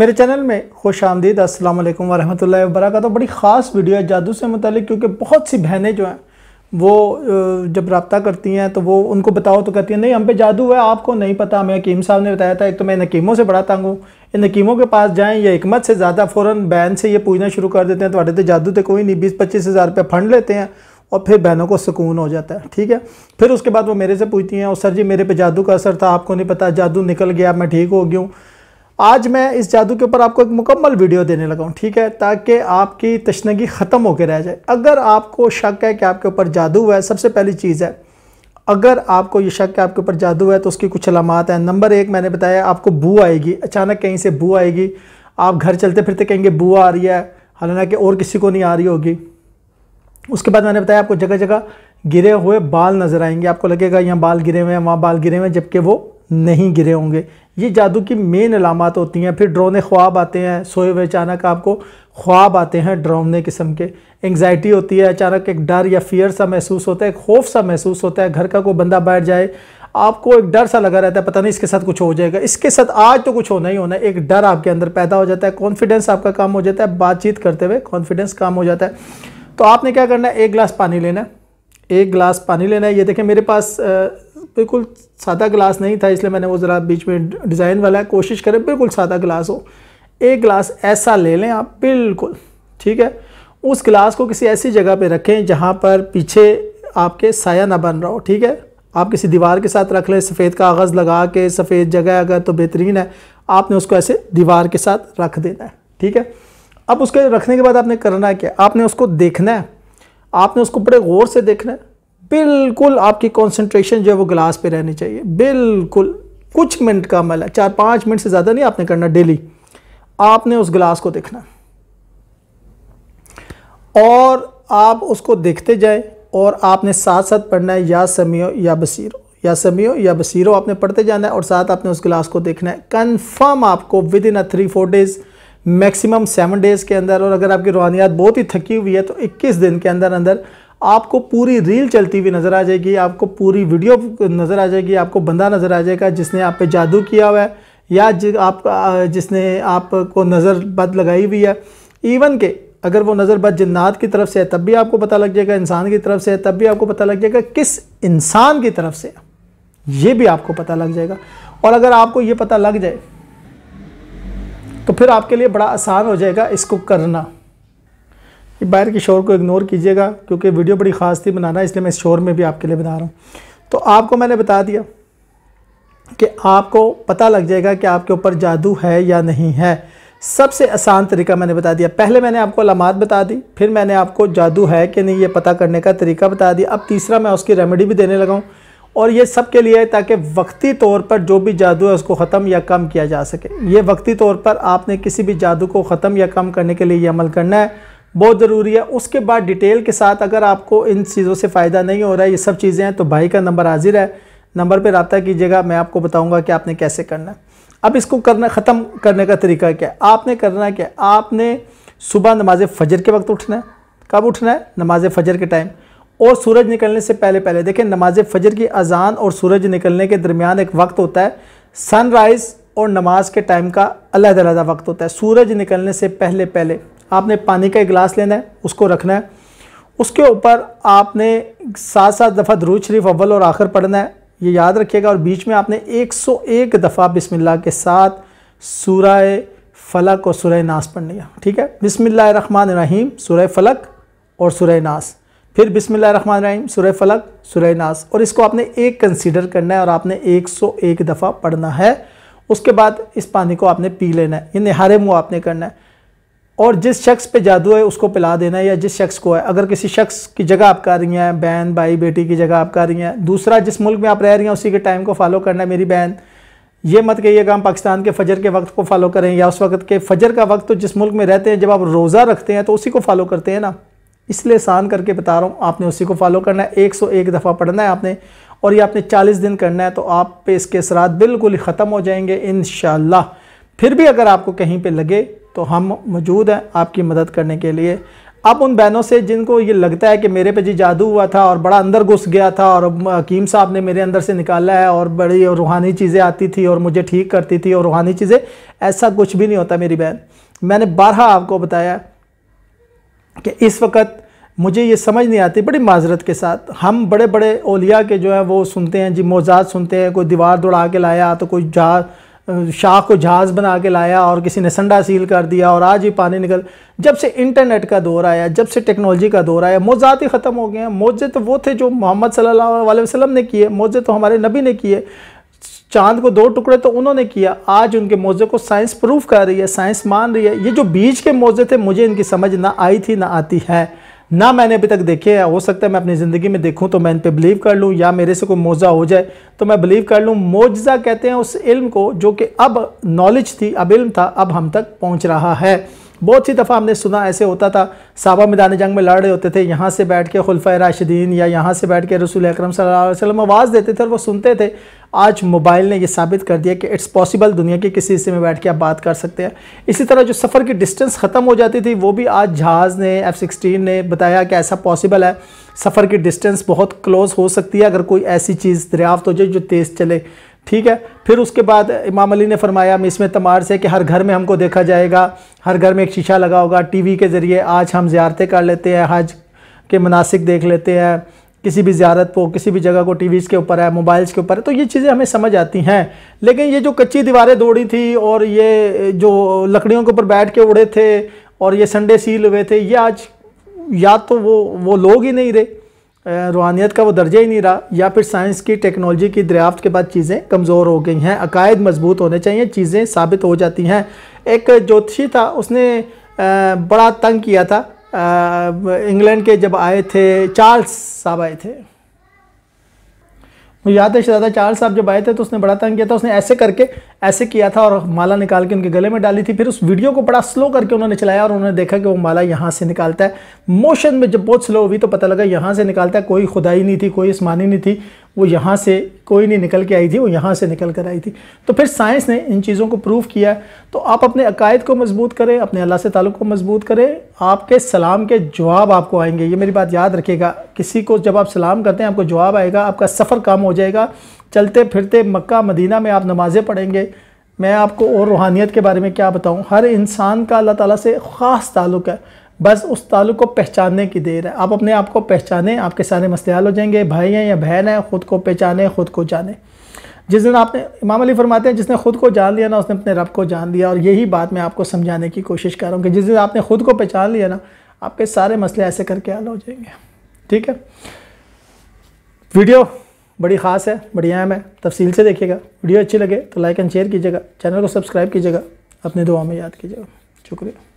मेरे चैनल में खुश आमदीद अल्लाम वरहमल वरक तो बड़ी ख़ास वीडियो है जादू से मुतलिक क्योंकि बहुत सी बहनें जो हैं वो जब रबता करती हैं तो वो उनको बताओ तो कहती हैं नहीं हम पे जादू है आपको नहीं पता हमें हकीम साहब ने बताया था एक तो मैं नकीमों से बड़ा तंग हूँ इन नकीमों के पास जाएँ या हमत से ज़्यादा फ़ौर बैन से ये पूछना शुरू कर देते हैं तो तो जादू तो कोई नहीं बीस पच्चीस हज़ार रुपये फंड लेते हैं और फिर बहनों को सुकून हो जाता है ठीक है फिर उसके बाद वो मेरे से पूछती हैं और सर जी मेरे पे जादू का असर था आपको नहीं पता जादू निकल गया मैं ठीक हो गया हूँ आज मैं इस जादू के ऊपर आपको एक मुकम्मल वीडियो देने लगा हूँ ठीक है ताकि आपकी तशनगी ख़त्म होकर रह जाए अगर आपको शक है कि आपके ऊपर जादू हुआ है सबसे पहली चीज़ है अगर आपको ये शक है आपके ऊपर जादू है तो उसकी कुछ अलामत हैं नंबर एक मैंने बताया आपको बू आएगी अचानक कहीं से बू आएगी आप घर चलते फिरते कहेंगे बू आ रही है हालांकि और किसी को नहीं आ रही होगी उसके बाद मैंने बताया आपको जगह जगह गिरे हुए बाल नज़र आएंगे आपको लगेगा यहाँ बाल गिरे हुए हैं वहाँ बाल गिरे हुए हैं जबकि वो नहीं गिरे होंगे ये जादू की मेन अलामत होती हैं फिर ड्रोने ख्वाब आते हैं सोए हुए अचानक आपको ख्वाब आते हैं ड्रोने किस्म के एंगजाइटी होती है अचानक एक डर या फियर सा महसूस होता है एक खौफ सा महसूस होता है घर का कोई बंदा बैठ जाए आपको एक डर सा लगा रहता है पता नहीं इसके साथ कुछ हो जाएगा इसके साथ आज तो कुछ होना ही होना है एक डर आपके अंदर पैदा हो जाता है कॉन्फिडेंस आपका कम हो जाता है बातचीत करते हुए कॉन्फिडेंस काम हो जाता है तो आपने क्या करना है एक गिलास पानी लेना है एक गिलास पानी लेना है ये देखें मेरे पास बिल्कुल सादा ग्लास नहीं था इसलिए मैंने वो ज़रा बीच में डिज़ाइन वाला है कोशिश करें बिल्कुल सादा ग्लास हो एक गिलास ऐसा ले लें आप बिल्कुल ठीक है उस गिलास को किसी ऐसी जगह पे रखें जहाँ पर पीछे आपके साया ना बन रहा हो ठीक है आप किसी दीवार के साथ रख लें सफ़ेद कागज़ लगा के सफ़ेद जगह अगर तो बेहतरीन है आपने उसको ऐसे दीवार के साथ रख देना है ठीक है अब उसके रखने के बाद आपने करना है क्या आपने उसको देखना है आपने उसको बड़े गौर से देखना है बिल्कुल आपकी कॉन्सेंट्रेशन जो है वो ग्लास पे रहनी चाहिए बिल्कुल कुछ मिनट का मल मतलब, है चार पाँच मिनट से ज़्यादा नहीं आपने करना डेली आपने उस ग्लास को देखना और आप उसको देखते जाए और आपने साथ साथ पढ़ना है या समियो या बसीरो या समियो या बसीरो आपने पढ़ते जाना है और साथ आपने उस ग्लास को देखना है कन्फर्म आपको within a three four days maximum seven days के अंदर और अगर आपकी रूहानियात बहुत ही थकी हुई है तो 21 दिन के अंदर अंदर आपको पूरी रील चलती हुई नज़र आ जाएगी आपको पूरी वीडियो नज़र आ जाएगी आपको बंदा नज़र आ जाएगा जिसने आप पे जादू किया हुआ है या जि, आप जिसने आपको नज़रबद लगाई हुई है इवन के अगर वो नज़रबद जन्नात की तरफ से है तब भी आपको पता लग जाएगा इंसान की तरफ से है तब भी आपको पता लग जाएगा किस इंसान की तरफ से ये भी आपको पता लग जाएगा और अगर आपको ये पता लग जाए तो फिर आपके लिए बड़ा आसान हो जाएगा इसको करना बाहर के शोर को इग्नोर कीजिएगा क्योंकि वीडियो बड़ी ख़ास थी बनाना इसलिए मैं इस शोर में भी आपके लिए बना रहा हूँ तो आपको मैंने बता दिया कि आपको पता लग जाएगा कि आपके ऊपर जादू है या नहीं है सबसे आसान तरीका मैंने बता दिया पहले मैंने आपको अलामत बता दी फिर मैंने आपको जादू है कि नहीं ये पता करने का तरीका बता दिया अब तीसरा मैं उसकी रेमेडी भी देने लगाऊँ और ये सब के लिए है ताकि वक्ती तौर पर जो भी जादू है उसको ख़त्म या कम किया जा सके ये वक्ती तौर पर आपने किसी भी जादू को ख़त्म या कम करने के लिए ये अमल करना है बहुत ज़रूरी है उसके बाद डिटेल के साथ अगर आपको इन चीज़ों से फ़ायदा नहीं हो रहा है ये सब चीज़ें हैं तो भाई का नंबर हाजिर है नंबर पर रबता कीजिएगा मैं आपको बताऊँगा कि आपने कैसे करना है अब इसको करना ख़त्म करने का तरीका क्या है आपने करना क्या आपने सुबह नमाज फजर के वक्त उठना है कब उठना है नमाज फजर के टाइम और सूरज निकलने से पहले पहले देखें नमाज फजर की अजान और सूरज निकलने के दरमियान एक वक्त होता है सनराइज़ और नमाज के टाइम का अलग अलग वक्त होता है सूरज निकलने से पहले पहले आपने पानी का एक गिलास लेना है उसको रखना है उसके ऊपर आपने सात सात दफ़ा दरूद शरीफ अव्वल और आखिर पढ़ना है ये याद रखिएगा और बीच में आपने 101 दफ़ा बिस्मिल्लाह के साथ सूरह फलक और सूरह नास पढ़नी है ठीक है रहीम सूरह फलक और सूरह नास फिर रहीम सूरह फलक सूरह नास और इसको आपने एक कंसीडर करना है और आपने 101 दफ़ा पढ़ना है उसके बाद इस पानी को आपने पी लेना है ये निहारे मुँह आपने करना है और जिस शख्स पे जादू है उसको पिला देना है या जिस शख्स को है अगर किसी शख्स की जगह आप कर रही हैं बहन भाई बेटी की जगह आप कर रही हैं दूसरा जिस मुल्क में आप रह रही हैं उसी के टाइम को फॉलो करना है मेरी बहन ये मत कहिएगा हम पाकिस्तान के फजर के वक्त को फॉलो करें या उस वक्त के फजर का वक्त तो जिस मुल्क में रहते हैं जब आप रोज़ा रखते हैं तो उसी को फॉलो करते हैं ना इसलिए सान करके बता रहा हूँ आपने उसी को फॉलो करना है एक सौ एक दफ़ा पढ़ना है आपने और ये आपने चालीस दिन करना है तो आप पे इसके असरात बिल्कुल ख़त्म हो जाएंगे इन फिर भी अगर आपको कहीं पर लगे तो हम मौजूद हैं आपकी मदद करने के लिए अब उन बहनों से जिनको ये लगता है कि मेरे पे जी जादू हुआ था और बड़ा अंदर घुस गया था और हकीम साहब ने मेरे अंदर से निकाला है और बड़ी और रूहानी चीज़ें आती थी और मुझे ठीक करती थी और रूहानी चीज़ें ऐसा कुछ भी नहीं होता मेरी बहन मैंने बारहा आपको बताया कि इस वक्त मुझे ये समझ नहीं आती बड़ी माजरत के साथ हम बड़े बड़े ओलिया के जो है वो सुनते हैं जी मोजाद सुनते हैं कोई दीवार दौड़ा के लाया तो कोई जा शाह को जहाज बना के लाया और किसी ने संडा सील कर दिया और आज ही पानी निकल जब से इंटरनेट का दौर आया जब से टेक्नोलॉजी का दौर आया मौजात ही ख़त्म हो गए हैं मौजे तो वो थे जो मोहम्मद सल्ला वसलम ने किए मौज़े तो हमारे नबी ने किए चांद को दो टुकड़े तो उन्होंने किया आज उनके मौजे को साइंस प्रूफ कर रही है साइंस मान रही है ये जो बीच के मौजे थे मुझे इनकी समझ ना आई थी ना आती है ना मैंने अभी तक देखे या हो सकता है मैं अपनी ज़िंदगी में देखूं तो मैं इन पर बिलीव कर लूं या मेरे से कोई मोजा हो जाए तो मैं बिलीव कर लूं मोजा कहते हैं उस इल्म को जो कि अब नॉलेज थी अब इल्म था अब हम तक पहुंच रहा है बहुत सी दफ़ा हमने सुना ऐसे होता था साबा मैदान जंग में लड़ रहे होते थे यहाँ से बैठ के खुलफा राशिदीन या यहाँ से बैठ के रसूल अक्रम सल्लम आवाज़ देते थे और वो सुनते थे आज मोबाइल ने ये साबित कर दिया कि इट्स पॉसिबल दुनिया के किसी हिस्से में बैठ के आप बात कर सकते हैं इसी तरह जो सफ़र की डिस्टेंस ख़त्म हो जाती थी वो भी आज जहाज़ ने एफ़ सिक्सटीन ने बताया कि ऐसा पॉसिबल है सफ़र की डिस्टेंस बहुत क्लोज़ हो सकती है अगर कोई ऐसी चीज़ दरियाफ्त हो जाए जो तेज़ चले ठीक है फिर उसके बाद इमाम अली ने फरमाया इसमें तमार से कि हर घर में हमको देखा जाएगा हर घर में एक शीशा लगा होगा टीवी के ज़रिए आज हम ज्यारतें कर लेते हैं हज के मनासिक देख लेते हैं किसी भी ज्यारत को किसी भी जगह को टीवीज़ के ऊपर है मोबाइल्स के ऊपर है तो ये चीज़ें हमें समझ आती हैं लेकिन ये जो कच्ची दीवारें दौड़ी थी और ये जो लकड़ियों के ऊपर बैठ के उड़े थे और ये संडे सील हुए थे ये आज या तो वो वो लोग ही नहीं रहे रूहानियत का वो दर्जा ही नहीं रहा या फिर साइंस की टेक्नोलॉजी की दरियाफ्त के बाद चीज़ें कमज़ोर हो गई हैं अकायद मजबूत होने चाहिए चीज़ें साबित हो जाती हैं एक ज्योतिषी था उसने बड़ा तंग किया था इंग्लैंड के जब आए थे चार्ल्स साहब आए थे मुझे याद है शहजादा चार्ल्स साहब जब आए थे तो उसने बड़ा तंग किया था उसने ऐसे करके ऐसे किया था और माला निकाल के उनके गले में डाली थी फिर उस वीडियो को बड़ा स्लो करके उन्होंने चलाया और उन्होंने देखा कि वो माला यहाँ से निकालता है मोशन में जब बहुत स्लो हुई तो पता लगा यहाँ से निकालता है कोई खुदाई नहीं थी कोई इसमानी नहीं थी वो यहाँ से कोई नहीं निकल के आई थी वो यहाँ से निकल कर आई थी तो फिर साइंस ने इन चीज़ों को प्रूव किया तो आप अपने अकायद को मजबूत करें अपने अल्लाह से ताल्लुक़ को मजबूत करें आपके सलाम के जवाब आपको आएंगे ये मेरी बात याद रखेगा किसी को जब आप सलाम करते हैं आपको जवाब आएगा आपका सफ़र कम हो जाएगा चलते फिरते मक्का मदीना में आप नमाज़ें पढ़ेंगे मैं आपको और रूहानियत के बारे में क्या बताऊँ हर इंसान का अल्लाह ताला से ख़ास ताल्लुक़ है बस उस ताल्लुक़ को पहचानने की देर है आप अपने आप को पहचानें आपके सारे मसले हल हो जाएंगे भाई हैं या बहन हैं ख़ुद को पहचानें ख़ुद को जानें जिस दिन आपने इमाम अली फरमाते हैं जिसने खुद को जान लिया ना उसने अपने रब को जान लिया और यही बात मैं आपको समझाने की कोशिश कर रहा हूँ कि जिस दिन आपने खुद को पहचान लिया ना आपके सारे मसले ऐसे करके हल हो जाएंगे ठीक है वीडियो बड़ी ख़ास है बड़ी अहम है तफसील से देखिएगा वीडियो अच्छी लगे तो लाइक एंड शेयर कीजिएगा चैनल को सब्सक्राइब कीजिएगा अपने दुआ में याद कीजिएगा शुक्रिया